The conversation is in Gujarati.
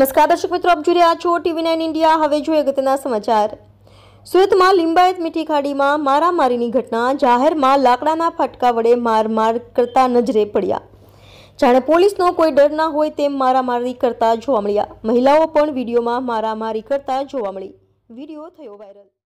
નમસ્કાર દર્શક મિત્રો આપ જોઈ રહ્યા છો ટીવી નાઇન ઇન્ડિયા હવે જોઈએ અગત્યના સમાચાર સુરતમાં લિંબાયત મીઠી ખાડીમાં મારામારીની ઘટના જાહેરમાં લાકડાના ફટકા વડે મારમાર માર કરતા નજરે પડ્યા જાણે પોલીસનો કોઈ ડર ના હોય તેમ મારામારી કરતા જોવા મળ્યા મહિલાઓ પણ વિડીયોમાં મારામારી કરતા જોવા મળી વિડીયો થયો વાયરલ